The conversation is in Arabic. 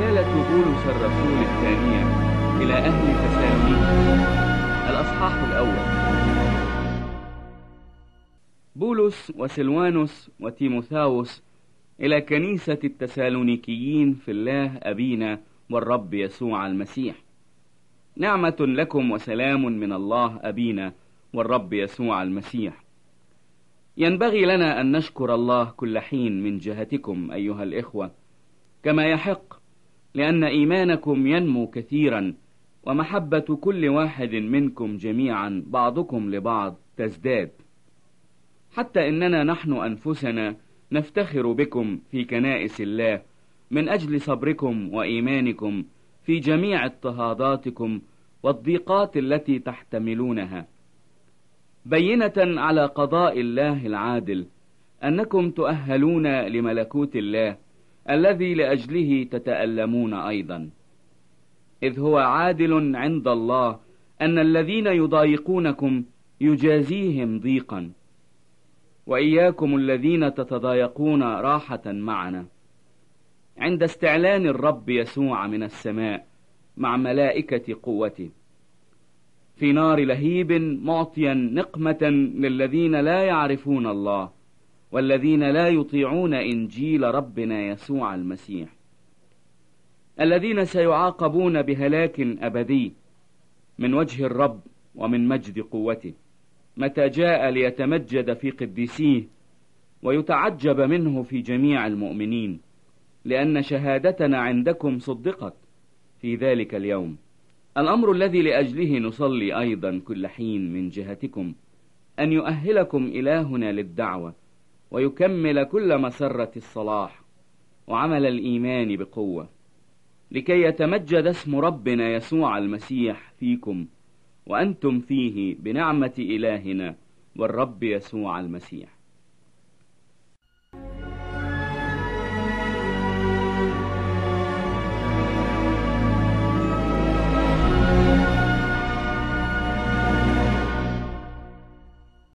رسالة بولس الرسول الثانية إلى أهل تسالونيكا الأصحاح الأول بولس وسلوانوس وتيموثاوس إلى كنيسة التسالونيكيين في الله أبينا والرب يسوع المسيح نعمة لكم وسلام من الله أبينا والرب يسوع المسيح ينبغي لنا أن نشكر الله كل حين من جهتكم أيها الإخوة كما يحق لأن إيمانكم ينمو كثيرا ومحبة كل واحد منكم جميعا بعضكم لبعض تزداد حتى إننا نحن أنفسنا نفتخر بكم في كنائس الله من أجل صبركم وإيمانكم في جميع اضطهاداتكم والضيقات التي تحتملونها بينة على قضاء الله العادل أنكم تؤهلون لملكوت الله الذي لاجله تتالمون ايضا اذ هو عادل عند الله ان الذين يضايقونكم يجازيهم ضيقا واياكم الذين تتضايقون راحه معنا عند استعلان الرب يسوع من السماء مع ملائكه قوته في نار لهيب معطيا نقمه للذين لا يعرفون الله والذين لا يطيعون إنجيل ربنا يسوع المسيح الذين سيعاقبون بهلاك أبدي من وجه الرب ومن مجد قوته متى جاء ليتمجد في قديسيه ويتعجب منه في جميع المؤمنين لأن شهادتنا عندكم صدقت في ذلك اليوم الأمر الذي لأجله نصلي أيضا كل حين من جهتكم أن يؤهلكم إلهنا للدعوة ويكمل كل مسرة الصلاح وعمل الإيمان بقوة لكي يتمجد اسم ربنا يسوع المسيح فيكم وأنتم فيه بنعمة إلهنا والرب يسوع المسيح